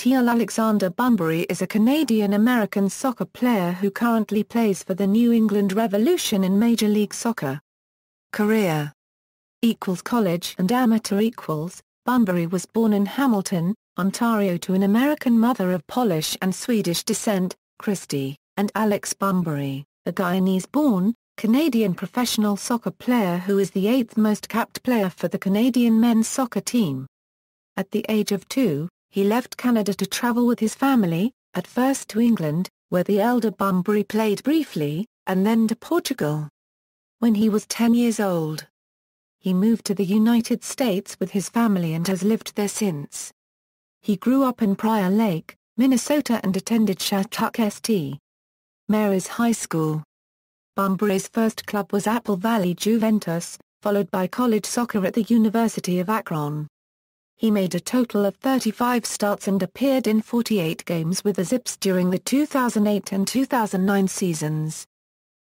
Teal Alexander Bunbury is a Canadian-American soccer player who currently plays for the New England Revolution in Major League Soccer. Career equals college and amateur equals, Bunbury was born in Hamilton, Ontario to an American mother of Polish and Swedish descent, Christy, and Alex Bunbury, a Guyanese-born, Canadian professional soccer player who is the eighth most capped player for the Canadian men's soccer team. At the age of two, he left Canada to travel with his family, at first to England, where the elder Bunbury played briefly, and then to Portugal. When he was 10 years old, he moved to the United States with his family and has lived there since. He grew up in Prior Lake, Minnesota and attended Shattuck St. Mary's High School. Bunbury's first club was Apple Valley Juventus, followed by college soccer at the University of Akron. He made a total of 35 starts and appeared in 48 games with the Zips during the 2008 and 2009 seasons.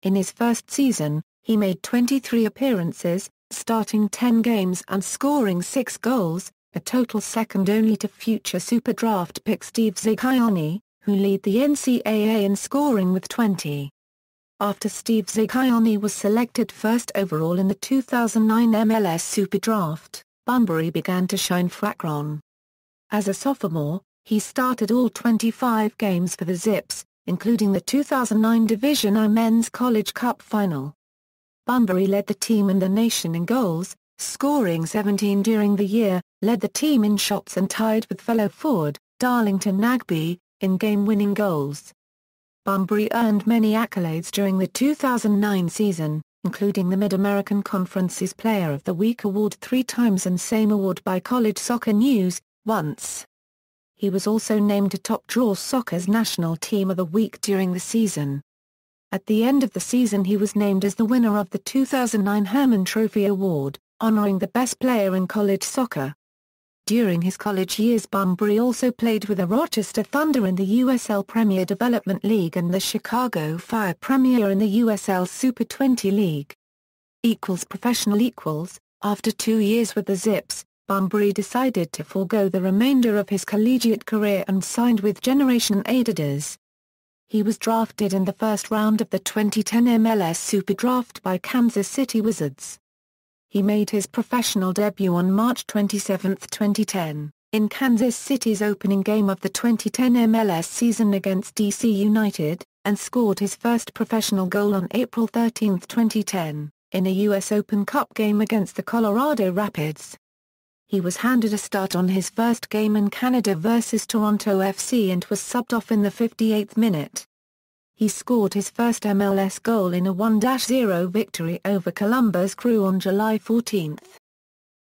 In his first season, he made 23 appearances, starting 10 games and scoring 6 goals, a total second only to future Super Draft pick Steve Zighioni, who lead the NCAA in scoring with 20. After Steve Zighioni was selected first overall in the 2009 MLS Super Draft, Bunbury began to shine Fracron. As a sophomore, he started all 25 games for the Zips, including the 2009 Division I Men's College Cup final. Bunbury led the team and the nation in goals, scoring 17 during the year, led the team in shots and tied with fellow Ford, Darlington Nagby, in game-winning goals. Bunbury earned many accolades during the 2009 season, including the Mid-American Conference's Player of the Week award three times and same award by College Soccer News, once. He was also named to top draw soccer's national team of the week during the season. At the end of the season he was named as the winner of the 2009 Herman Trophy Award, honoring the best player in college soccer. During his college years Bunbury also played with the Rochester Thunder in the USL Premier Development League and the Chicago Fire Premier in the USL Super 20 League. Equals professional equals, after two years with the Zips, Bunbury decided to forego the remainder of his collegiate career and signed with Generation Adidas. He was drafted in the first round of the 2010 MLS Super Draft by Kansas City Wizards. He made his professional debut on March 27, 2010, in Kansas City's opening game of the 2010 MLS season against DC United, and scored his first professional goal on April 13, 2010, in a U.S. Open Cup game against the Colorado Rapids. He was handed a start on his first game in Canada versus Toronto FC and was subbed off in the 58th minute he scored his first MLS goal in a 1-0 victory over Columbus Crew on July 14.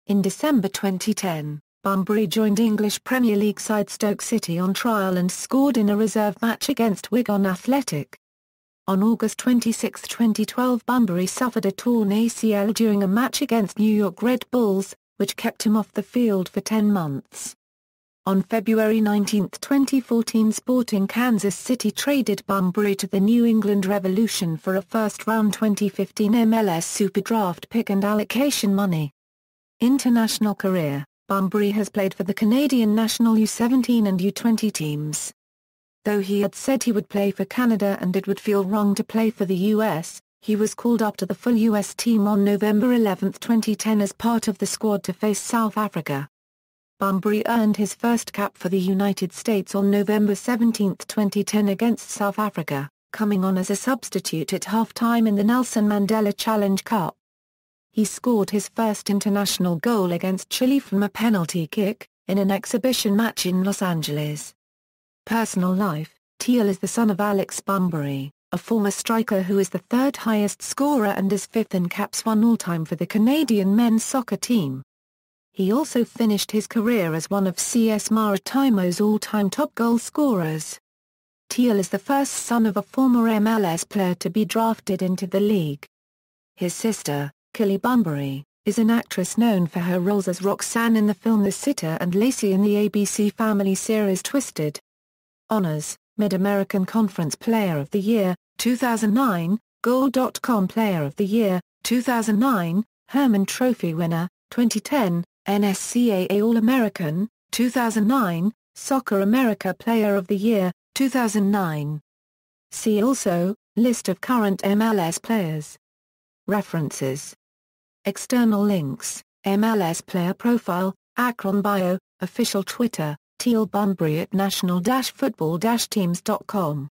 In December 2010, Bunbury joined English Premier League side Stoke City on trial and scored in a reserve match against Wigan Athletic. On August 26, 2012 Bunbury suffered a torn ACL during a match against New York Red Bulls, which kept him off the field for 10 months. On February 19, 2014 Sporting Kansas City traded Bunbury to the New England Revolution for a first-round 2015 MLS Super Draft pick and allocation money. International career, Bunbury has played for the Canadian national U-17 and U-20 teams. Though he had said he would play for Canada and it would feel wrong to play for the U.S., he was called up to the full U.S. team on November 11, 2010 as part of the squad to face South Africa. Bunbury earned his first cap for the United States on November 17, 2010 against South Africa, coming on as a substitute at halftime in the Nelson Mandela Challenge Cup. He scored his first international goal against Chile from a penalty kick, in an exhibition match in Los Angeles. Personal life Teal is the son of Alex Bunbury, a former striker who is the third highest scorer and is fifth in caps one all-time for the Canadian men's soccer team. He also finished his career as one of CS Maritimo's all-time top goal scorers. Teal is the first son of a former MLS player to be drafted into the league. His sister, Kelly Bunbury, is an actress known for her roles as Roxanne in the film The Sitter and Lacey in the ABC family series Twisted. Honors, Mid-American Conference Player of the Year, 2009, Goal.com Player of the Year, 2009, Herman Trophy winner, 2010, NSCAA All-American, 2009, Soccer America Player of the Year, 2009. See also, List of current MLS players. References. External links, MLS player profile, Akron bio, official Twitter, Teal Bunbury at national-football-teams.com.